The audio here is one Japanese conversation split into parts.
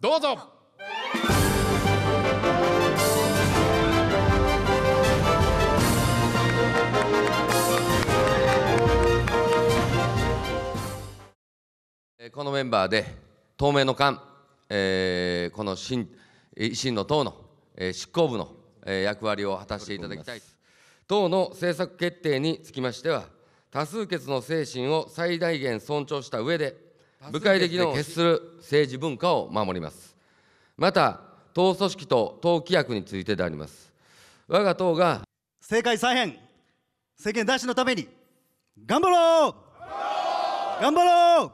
どうぞこのメンバーで透明の間、えー、この新維新の党の、えー、執行部の、えー、役割を果たしていただきたい党の政策決定につきましては多数決の精神を最大限尊重した上で部会的の決する政治文化を守ります。また、党組織と党規約についてであります。我が党が政界再編、政権奪取のために頑張ろう頑張ろ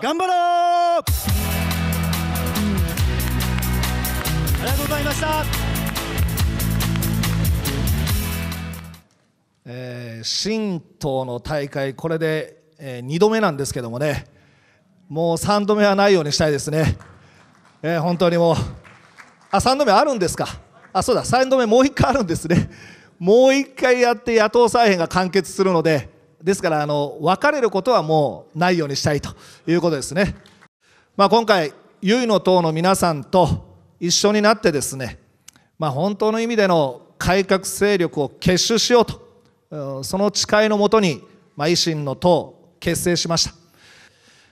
う頑張ろうありがとうございました、えー、新党の大会これでえー、2度目なんですけどもね、もう3度目はないようにしたいですね。えー、本当にもう、あ、3度目あるんですか。あ、そうだ、3度目もう1回あるんですね。もう1回やって野党再編が完結するので、ですから、あの、別れることはもうないようにしたいということですね。まあ、今回、結の党の皆さんと一緒になってですね、まあ、本当の意味での改革勢力を結集しようと、その誓いのもとに、まあ、維新の党、結成しました、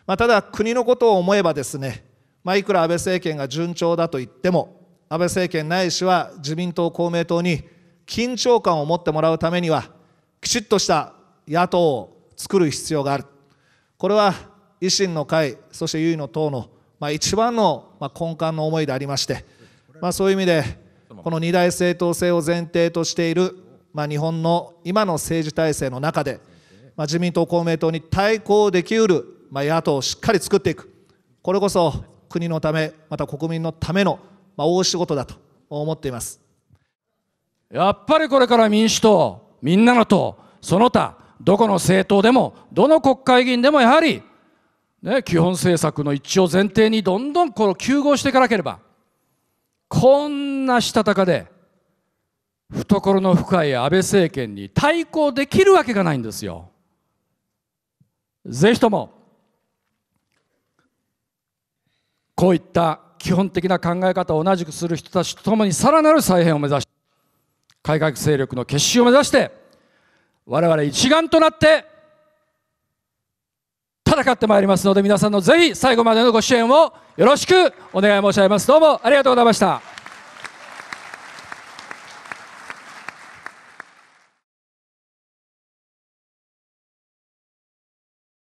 まあ、ただ国のことを思えばですね、まあ、いくら安倍政権が順調だと言っても安倍政権ないしは自民党公明党に緊張感を持ってもらうためにはきちっとした野党を作る必要があるこれは維新の会そして唯の党の、まあ、一番の、ま根幹の思いでありまして、まあ、そういう意味でこの二大政党制を前提としている、まあ、日本の今の政治体制の中でまあ、自民党、公明党に対抗できうる、まあ、野党をしっかり作っていく、これこそ国のため、また国民のための、まあ、大仕事だと思っていますやっぱりこれから民主党、みんなの党、その他、どこの政党でも、どの国会議員でもやはり、ね、基本政策の一致を前提にどんどんこの急合していかなければ、こんなしたたかで、懐の深い安倍政権に対抗できるわけがないんですよ。ぜひともこういった基本的な考え方を同じくする人たちと共にさらなる再編を目指し改革勢力の結集を目指して我々一丸となって戦ってまいりますので皆さんのぜひ最後までのご支援をよろしくお願い申し上げますどうもありがとうございました